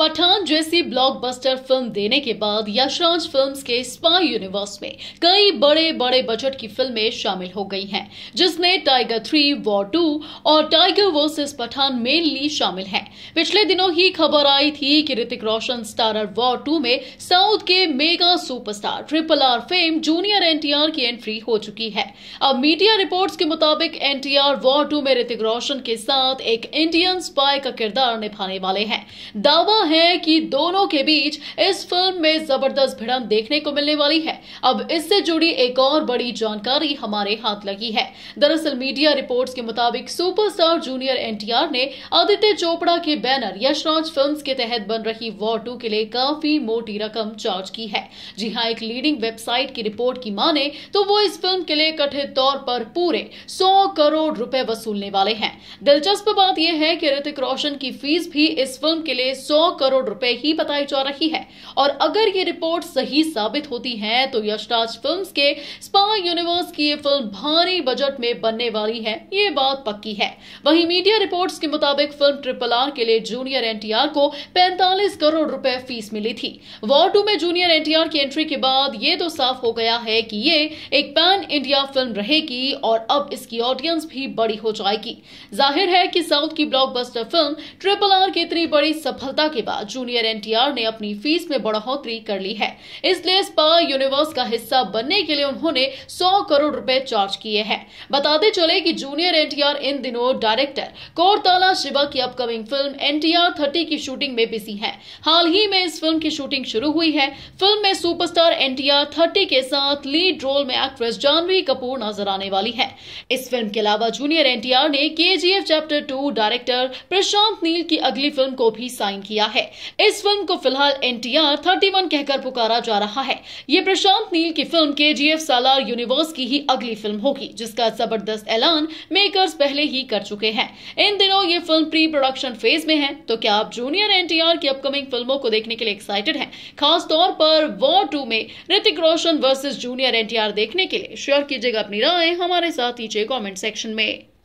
पठान जैसी blockbuster film देने के बाद यशराज फिल्म्स के स्पाई यूनिवर्स में कई बड़े बड़े बजट की फिल्में शामिल हो गई हैं जिसमें टाइगर थ्री वॉर टू और टाइगर वर्सेस पठान मेनली शामिल हैं पिछले दिनों ही खबर आई थी कि Hrithik Roshan starrer war two में साउथ के mega superstar triple R fame junior NTR की एंट्री हो चुकी है अब मीडिया रिपोर्ट के मुताबिक एनटीआर वॉर टू में ऋतिक रोशन के साथ एक इंडियन स्पाई का किरदार निभाने वाले हैं दावा है कि दोनों के बीच इस फिल्म में जबरदस्त भिड़ंत देखने को मिलने वाली है अब इससे जुड़ी एक और बड़ी जानकारी हमारे हाथ लगी है दरअसल मीडिया रिपोर्ट्स के मुताबिक सुपरस्टार जूनियर एनटीआर ने आदित्य चोपड़ा के बैनर यशराज फिल्म्स के तहत बन रही वॉर टू के लिए काफी मोटी रकम चार्ज की है जी हाँ एक लीडिंग वेबसाइट की रिपोर्ट की माने तो वो इस फिल्म के लिए कथित तौर पर पूरे सौ करोड़ रूपए वसूलने वाले हैं दिलचस्प बात यह है की ऋतिक रोशन की फीस भी इस फिल्म के लिए सौ करोड़ रुपए ही बताई जा रही है और अगर ये रिपोर्ट सही साबित होती है तो यशराज फिल्म के स्पा यूनिवर्स की ये फिल्म भारी बजट में बनने वाली है ये बात पक्की है वहीं मीडिया रिपोर्ट्स के मुताबिक फिल्म ट्रिपल आर के लिए जूनियर एनटीआर को 45 करोड़ रुपए फीस मिली थी वॉर टू में जूनियर एनटीआर की एंट्री के बाद ये तो साफ हो गया है कि ये एक पैन इंडिया फिल्म रहेगी और अब इसकी ऑडियंस भी बड़ी हो जाएगी जाहिर है कि साउथ की ब्लॉकबस्टर फिल्म ट्रिपल आर की इतनी बड़ी सफलता के बाद जूनियर एनटीआर ने अपनी फीस में बढ़ोतरी कर ली है इसलिए पर यूनिवर्स का हिस्सा बनने के लिए उन्होंने 100 करोड़ रुपए चार्ज किए हैं बताते चले कि जूनियर एनटीआर इन दिनों डायरेक्टर कोरताला शिवा की अपकमिंग फिल्म एनटीआर थर्टी की शूटिंग में बिजी है हाल ही में इस फिल्म की शूटिंग शुरू हुई है फिल्म में सुपरस्टार आर थर्टी के साथ लीड रोल में एक्ट्रेस जानवी कपूर नजर आने वाली है इस फिल्म के अलावा जूनियर आर ने F chapter two director Prashanth Neel की अगली फिल्म को भी साइन किया है इस फिल्म को फिलहाल N T R thirty one कहकर पुकारा जा रहा है ये प्रशांत नील की फिल्म के जी एफ सालार यूनिवर्स की ही अगली फिल्म होगी जिसका जबरदस्त ऐलान मेकर्स पहले ही कर चुके हैं इन दिनों ये फिल्म प्री प्रोडक्शन फेज में है तो क्या आप जूनियर एन की अपकमिंग फिल्मों को देखने के लिए एक्साइटेड है खास तौर पर वॉर टू में Hrithik Roshan versus junior N देखने के लिए शेयर कीजिएगा अपनी राय हमारे साथ नीचे कॉमेंट सेक्शन में